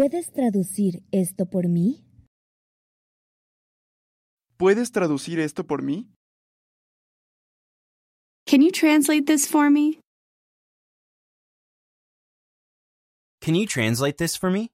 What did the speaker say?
¿Puedes traducir esto por mí? ¿Puedes traducir esto por mí? Can you translate this for me? Can you translate this for me?